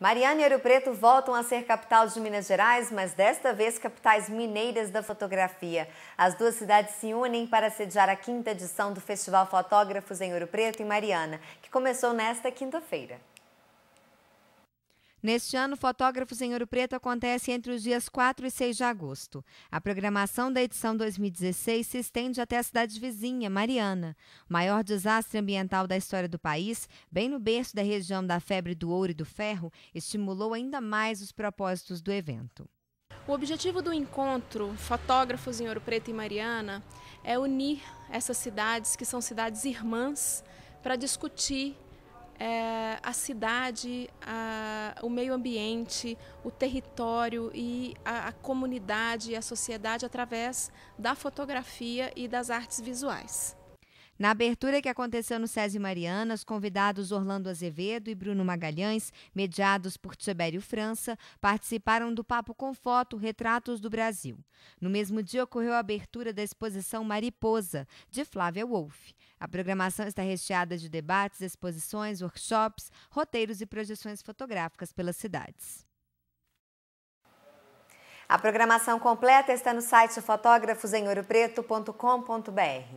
Mariana e Ouro Preto voltam a ser capital de Minas Gerais, mas desta vez capitais mineiras da fotografia. As duas cidades se unem para sediar a quinta edição do Festival Fotógrafos em Ouro Preto e Mariana, que começou nesta quinta-feira. Neste ano, Fotógrafos em Ouro Preto acontece entre os dias 4 e 6 de agosto. A programação da edição 2016 se estende até a cidade vizinha, Mariana. O maior desastre ambiental da história do país, bem no berço da região da febre do ouro e do ferro, estimulou ainda mais os propósitos do evento. O objetivo do encontro Fotógrafos em Ouro Preto e Mariana é unir essas cidades, que são cidades irmãs, para discutir é, a cidade, a, o meio ambiente, o território e a, a comunidade e a sociedade através da fotografia e das artes visuais. Na abertura que aconteceu no SESI Mariana, os convidados Orlando Azevedo e Bruno Magalhães, mediados por Tibério França, participaram do papo com foto Retratos do Brasil. No mesmo dia ocorreu a abertura da exposição Mariposa, de Flávia Wolff. A programação está recheada de debates, exposições, workshops, roteiros e projeções fotográficas pelas cidades. A programação completa está no site fotógrafosemouropreto.com.br.